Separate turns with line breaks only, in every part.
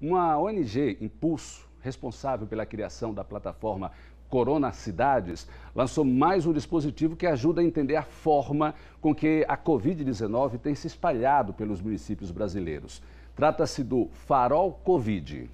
Uma ONG, Impulso, responsável pela criação da plataforma Corona Cidades, lançou mais um dispositivo que ajuda a entender a forma com que a Covid-19 tem se espalhado pelos municípios brasileiros. Trata-se do Farol Covid.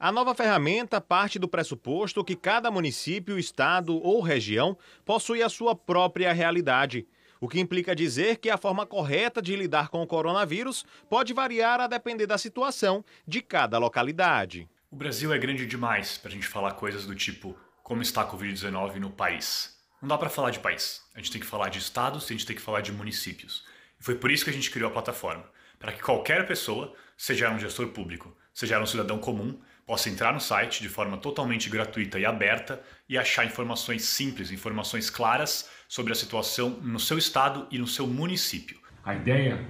A nova ferramenta parte do pressuposto que cada município, estado ou região possui a sua própria realidade o que implica dizer que a forma correta de lidar com o coronavírus pode variar a depender da situação de cada localidade.
O Brasil é grande demais para a gente falar coisas do tipo como está a Covid-19 no país. Não dá para falar de país. A gente tem que falar de estados e a gente tem que falar de municípios. E foi por isso que a gente criou a plataforma para que qualquer pessoa, seja um gestor público, seja um cidadão comum, possa entrar no site de forma totalmente gratuita e aberta e achar informações simples, informações claras sobre a situação no seu
estado e no seu município. A ideia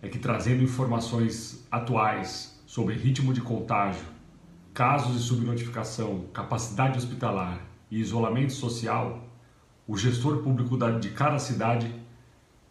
é que trazendo informações atuais sobre ritmo de contágio, casos de subnotificação, capacidade hospitalar e isolamento social, o gestor público de cada cidade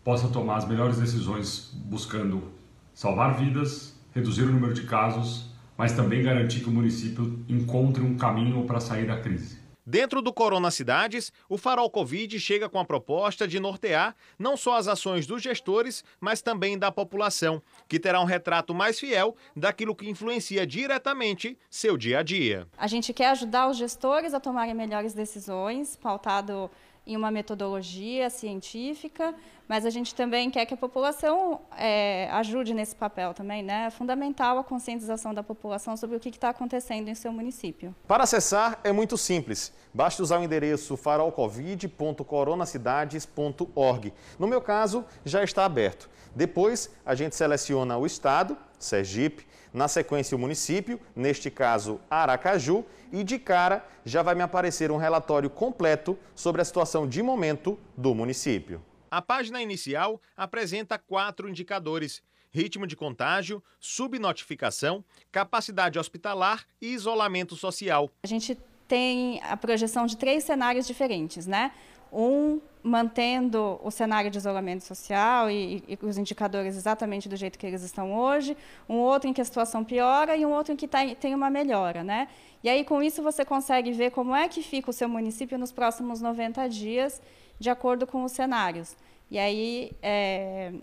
possa tomar as melhores decisões buscando salvar vidas, reduzir o número de casos mas também garantir que o município encontre um caminho para sair da crise.
Dentro do Corona Cidades, o Farol Covid chega com a proposta de nortear não só as ações dos gestores, mas também da população, que terá um retrato mais fiel daquilo que influencia diretamente seu dia a dia.
A gente quer ajudar os gestores a tomarem melhores decisões, pautado em uma metodologia científica, mas a gente também quer que a população é, ajude nesse papel também, né? É fundamental a conscientização da população sobre o que está acontecendo em seu município.
Para acessar é muito simples. Basta usar o endereço farolcovid.coronacidades.org. No meu caso, já está aberto. Depois, a gente seleciona o estado Sergipe, na sequência o município, neste caso Aracaju, e de cara já vai me aparecer um relatório completo sobre a situação de momento do município. A página inicial apresenta quatro indicadores: ritmo de contágio, subnotificação, capacidade hospitalar e isolamento social. A gente
tem a projeção de três cenários diferentes, né? Um mantendo o cenário de isolamento social e, e, os indicadores exatamente do jeito que eles estão hoje, um outro em que a situação piora e um outro em que tá, tem uma melhora. Né? E aí, com isso, você consegue ver como é que fica o seu município nos próximos 90 dias, de acordo com os cenários. E aí, é,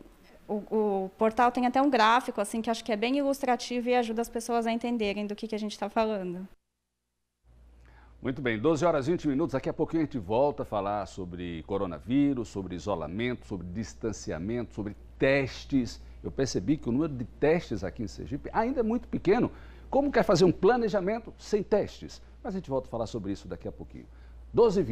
o, o, portal tem até um gráfico, assim, que acho que é bem ilustrativo e ajuda as pessoas a entenderem do que, que a gente está falando.
Muito bem, 12 horas e 20 minutos. Daqui a pouquinho a gente volta a falar sobre coronavírus, sobre isolamento, sobre distanciamento, sobre testes. Eu percebi que o número de testes aqui em Sergipe ainda é muito pequeno. Como quer fazer um planejamento sem testes? Mas a gente volta a falar sobre isso daqui a pouquinho. 12 e 20.